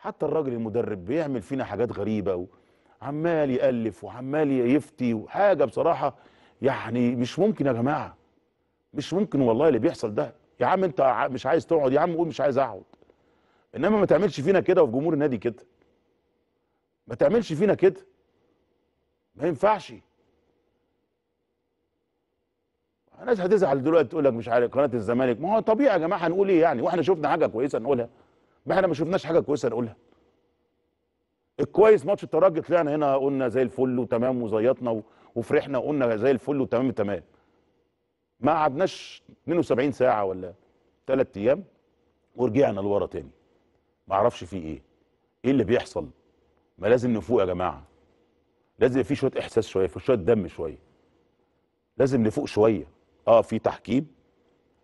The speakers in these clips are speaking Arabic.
حتى الراجل المدرب بيعمل فينا حاجات غريبه وعمال يالف وعمال يفتي وحاجه بصراحه يعني مش ممكن يا جماعه مش ممكن والله اللي بيحصل ده يا عم انت مش عايز تقعد يا عم قول مش عايز اقعد انما ما تعملش فينا كده وفي جمهور النادي كده ما تعملش فينا كده ما ينفعش الناس هتزعل دلوقتي تقول لك مش عارف قناه الزمالك ما هو طبيعي يا جماعه هنقول ايه يعني واحنا شفنا حاجه كويسه نقولها ما احنا ما شفناش حاجه كويسه نقولها الكويس ماتش الترجي طلعنا هنا قلنا زي الفل وتمام وزيطنا وفرحنا وقلنا زي الفل وتمام تمام ما قعدناش 72 ساعه ولا 3 ايام ورجعنا لورا تاني ما اعرفش في ايه ايه اللي بيحصل ما لازم نفوق يا جماعه لازم في شويه احساس شويه في شويه دم شويه لازم نفوق شويه اه في تحكيم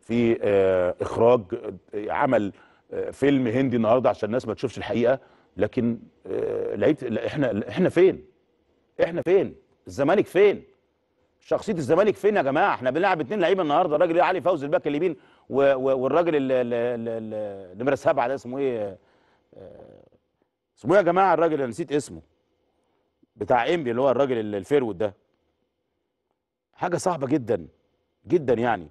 في آه اخراج عمل فيلم هندي النهارده عشان الناس ما تشوفش الحقيقه لكن لعيبه آه، احنا احنا فين؟ احنا فين؟ الزمالك فين؟ شخصيه الزمالك فين يا جماعه؟ احنا بنلعب اثنين لعيبه النهارده الراجل علي فوزي الباك اليمين والراجل نمره سبعه ده اسمه ايه؟ آه، اسمه ايه يا جماعه الراجل انا نسيت اسمه بتاع انبي اللي هو الراجل الفيرود ده حاجه صعبه جدا جدا يعني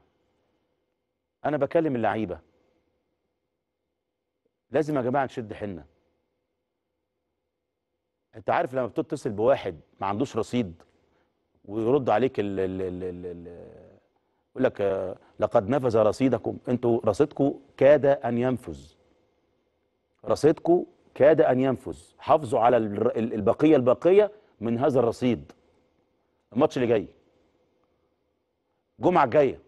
انا بكلم اللعيبه لازم يا جماعه نشد حيلنا انت عارف لما بتتصل بواحد ما عندوش رصيد ويرد عليك ال ال ال ال ال يقول لك آه، لقد نفذ رصيدكم انتوا رصيدكم كاد ان ينفذ رصيدكم كاد ان ينفذ حافظوا على البقيه الباقيه من هذا الرصيد الماتش اللي جاي الجمعه الجايه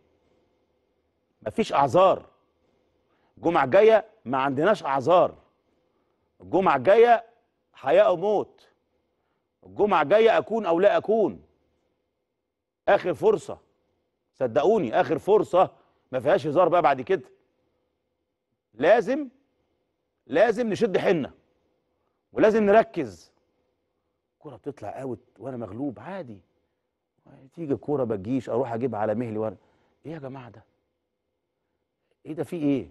مفيش اعذار الجمعه الجايه ما عندناش اعذار الجمعه الجايه حياه او موت الجمعه الجايه اكون او لا اكون اخر فرصه صدقوني اخر فرصه ما فيهاش هزار بقى بعد كده لازم لازم نشد حنا ولازم نركز الكوره بتطلع اوت وانا مغلوب عادي تيجي الكوره بتجيش اروح اجيبها على مهلي وانا ايه يا جماعه ده ايه ده في ايه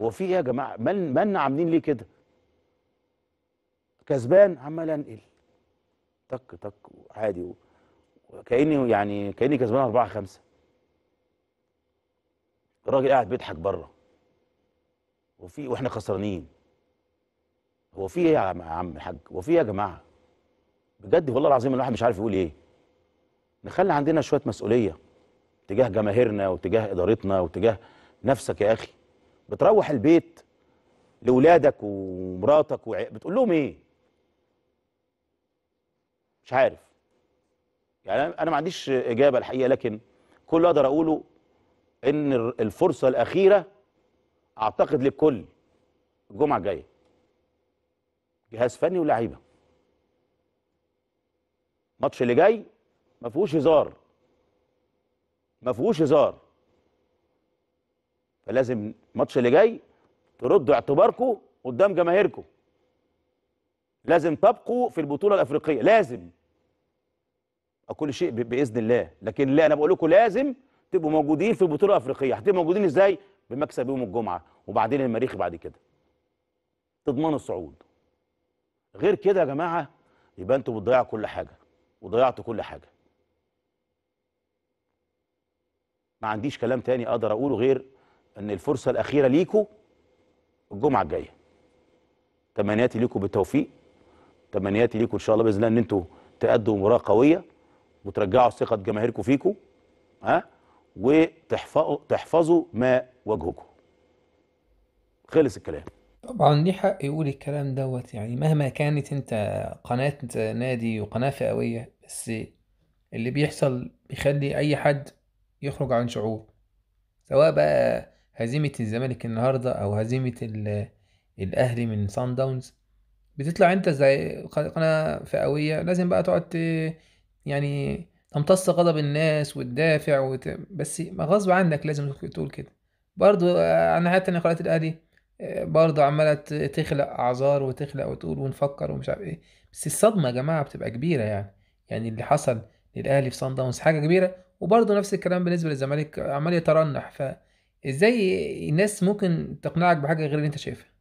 هو في ايه يا جماعه من من عاملين ليه كده كسبان عمال انقل تك تك عادي كاني يعني كاني كسبان اربعه خمسه الراجل قاعد بيضحك بره وفي إيه؟ واحنا خسرانين هو في ايه يا عم الحاج هو في ايه يا جماعه بجد والله العظيم الواحد مش عارف يقول ايه نخلي عندنا شويه مسؤوليه تجاه جماهيرنا وتجاه ادارتنا وتجاه نفسك يا اخي بتروح البيت لولادك ومراتك وعي... بتقول لهم ايه مش عارف يعني انا ما عنديش اجابه الحقيقه لكن كل اللي اقدر اقوله ان الفرصه الاخيره اعتقد للكل الجمعه الجايه جهاز فني ولاعيبه الماتش اللي جاي ما فيهوش هزار ما فيهوش هزار فلازم الماتش اللي جاي تردوا اعتباركم قدام جماهيركم لازم تبقوا في البطوله الافريقيه لازم آه، كل شيء باذن الله لكن لا انا بقول لكم لازم تبقوا موجودين في البطوله الافريقيه هتبقوا موجودين ازاي بمكسب يوم الجمعه وبعدين المريخ بعد كده تضمنوا الصعود غير كده يا جماعه يبقى انتوا بتضيعوا كل حاجه وضيعتوا كل حاجه ما عنديش كلام تاني اقدر اقوله غير ان الفرصه الاخيره ليكوا الجمعه الجايه تمنياتي ليكوا بالتوفيق تمنياتي ليكوا ان شاء الله باذن الله ان انتوا تأدوا مباراه قويه وترجعوا ثقه جماهيركم فيكوا ها وتحفظوا تحفظوا ما وجهكم خلص الكلام طبعا ليه حق يقول الكلام دوت يعني مهما كانت انت قناة نادي وقناة فئوية بس اللي بيحصل بيخلي اي حد يخرج عن شعور سواء بقى هزيمة الزمالك النهاردة أو هزيمة الأهلي من سان داونز بتطلع أنت زي قناة فئوية لازم بقى تقعد يعني تمتص غضب الناس وتدافع وت... بس ما غصب عنك لازم تقول كده برضو أنا حتى قناة الأهلي آه، برضه عمالة تخلق أعذار وتخلق وتقول ونفكر ومش عارف إيه بس الصدمة يا جماعة بتبقى كبيرة يعني يعني اللي حصل للأهلي في صن داونز حاجة كبيرة وبرضه نفس الكلام بالنسبة للزمالك عمال يترنح ف ازاي الناس ممكن تقنعك بحاجه غير اللي انت شايفها